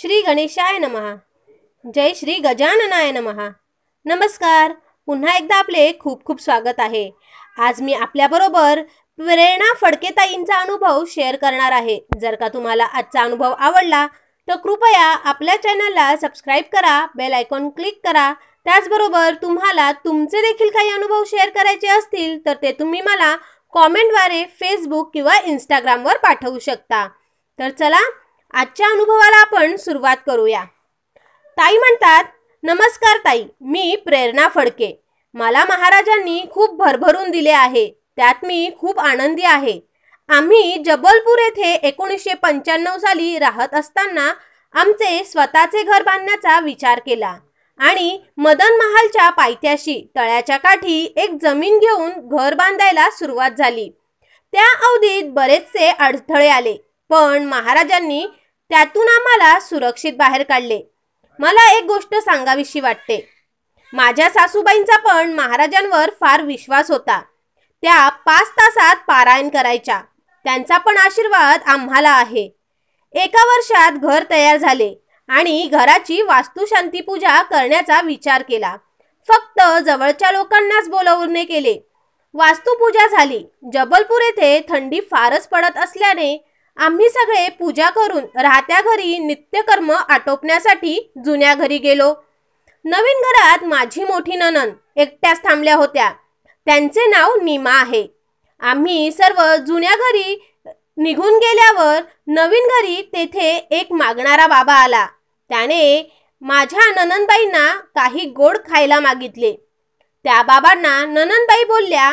श्री गणेशाय नमहा जय श्री गजाननाय नमहा नमस्कार पुन्हा एकदा आपले खूप खूप स्वागत आहे आज मी आपल्याबरोबर प्रेरणा फडकेताईंचा अनुभव शेअर करणार आहे जर का तुम्हाला आजचा अनुभव आवडला तर कृपया आपल्या चॅनलला सबस्क्राईब करा बेल आयकॉन क्लिक करा त्याचबरोबर तुम्हाला तुमचे देखील काही अनुभव शेअर करायचे असतील तर ते तुम्ही मला कॉमेंटद्वारे फेसबुक किंवा इंस्टाग्रामवर पाठवू शकता तर चला आजच्या अनुभवाला आपण सुरुवात करूया ताई म्हणतात नमस्कार ताई मी प्रेरणा फडके मला महाराजांनी खूप भरभरून दिले आहे त्यात मी खूप आनंदी आहे आम्ही जबलपूर येथे एकोणीसशे पंच्याण्णव साली राहत असताना आमचे स्वतःचे घर बांधण्याचा विचार केला आणि मदन महालच्या पायथ्याशी तळ्याच्या काठी एक जमीन घेऊन घर बांधायला सुरुवात झाली त्या अवधीत बरेचसे अडथळे आले पण महाराजांनी त्यातून आम्हाला सुरक्षित बाहेर काढले मला एक गोष्ट सांगावीशी वाटते माझ्या सासूबाईंचा पण महाराजांवर फार विश्वास होता त्या पाच तासात पारायण करायच्या त्यांचा पण आशीर्वाद आम्हाला आहे एका वर्षात घर तयार झाले आणि घराची वास्तुशांती पूजा करण्याचा विचार केला फक्त जवळच्या लोकांनाच बोलवणे केले वास्तुपूजा झाली जबलपूर येथे थंडी फारच पडत असल्याने आम्ही सगळे पूजा करून राहत्या घरी नित्यकर्म आटोपण्यासाठी जुन्या घरी गेलो नवीन घरात माझी मोठी ननन एकट्याच थांबल्या होत्या त्यांचे नाव निमा आहे आम्ही सर्व जुन्या घरी निघून गेल्यावर नवीन घरी तेथे एक मागणारा बाबा आला त्याने माझ्या ननंदबाईंना काही गोड खायला मागितले त्या बाबांना ननंदबाई बोलल्या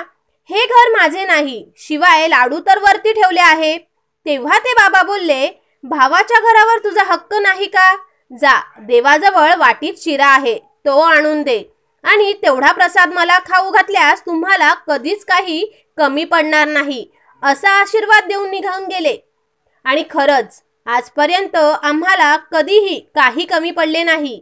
हे घर माझे नाही शिवाय लाडू तर वरती ठेवले आहे तेव्हा ते बाबा बोलले भावाच्या घरावर तुझा हक्क नाही का जा देवाजवळ वाटीत शिरा आहे तो आणून दे आणि तेवढा प्रसाद मला खाऊ घातल्यास तुम्हाला कधीच काही कमी पडणार नाही असा आशीर्वाद देऊन निघाऊन गेले आणि खरंच आजपर्यंत आम्हाला कधीही काही कमी पडले नाही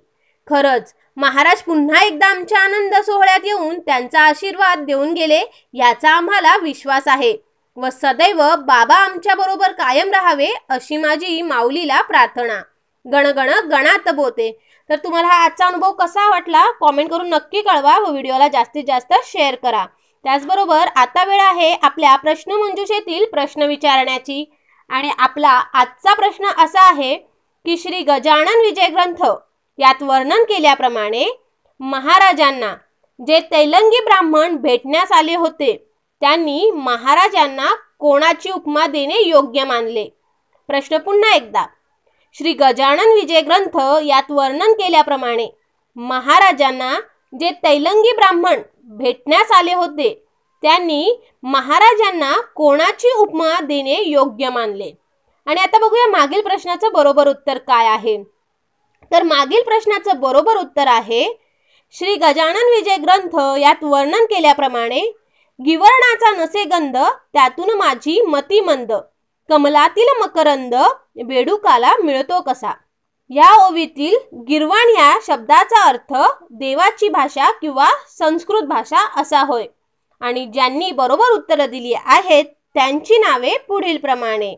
खरंच महाराज पुन्हा एकदा आमच्या आनंद सोहळ्यात येऊन त्यांचा आशीर्वाद देऊन गेले याचा आम्हाला विश्वास आहे व सदैव बाबा आमच्या बरोबर कायम राहावे अशी माझी माऊलीला प्रार्थना गणगण गणात बोते तर तुम्हाला हा आजचा अनुभव कसा वाटला कॉमेंट करून नक्की कळवा व व्हिडिओला जास्तीत जास्त शेअर करा त्याचबरोबर आता वेळ आहे आपल्या प्रश्न प्रश्नमंजुषेतील प्रश्न विचारण्याची आणि आपला आजचा प्रश्न असा आहे की श्री गजानन विजय ग्रंथ यात वर्णन केल्याप्रमाणे महाराजांना जे तेलंगी ब्राह्मण भेटण्यास आले होते त्यांनी महाराजांना कोणाची उपमा देणे योग्य मानले प्रश्न पुन्हा एकदा श्री गजानन विजय ग्रंथ यात वर्णन केल्याप्रमाणे महाराजांना जे तैलंगी ब्राह्मण भेटण्यास आले होते त्यांनी महाराजांना कोणाची उपमा देणे योग्य मानले आणि आता बघूया मागील प्रश्नाचं बरोबर उत्तर काय आहे तर मागील प्रश्नाचं बरोबर उत्तर आहे श्री गजानन विजय ग्रंथ यात वर्णन केल्याप्रमाणे गिवर्णाचा नसे गंध त्यातून माझी मती मंद कमलातील मकरंद बेडुकाला मिळतो कसा या ओवीतील गिरवाण या शब्दाचा अर्थ देवाची भाषा किंवा संस्कृत भाषा असा होय आणि ज्यांनी बरोबर उत्तरं दिली आहेत त्यांची नावे पुढील प्रमाणे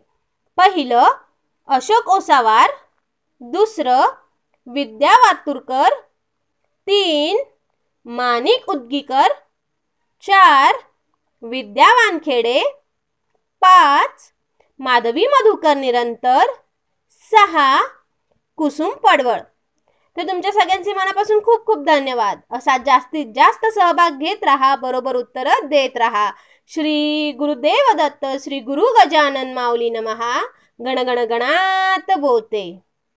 पहिलं अशोक ओसावार दुसरं विद्या वातुरकर तीन मानिक उद्गीकर चार विद्या वानखेडे पाच माधवी मधुकर निरंतर सहा कुसुम पडवळ तर तुमच्या सगळ्यांचे मनापासून खूप खूप धन्यवाद असा जास्तीत जास्त सहभाग घेत राहा बरोबर उत्तर देत राहा श्री गुरुदेव दत्त श्री गुरु गजानन माऊली नमहा गणगण गणात बोते